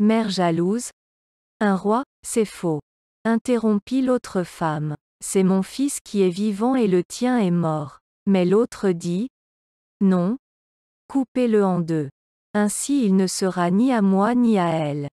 Mère jalouse. Un roi, c'est faux. Interrompit l'autre femme. C'est mon fils qui est vivant et le tien est mort. Mais l'autre dit. Non. Coupez-le en deux. Ainsi il ne sera ni à moi ni à elle.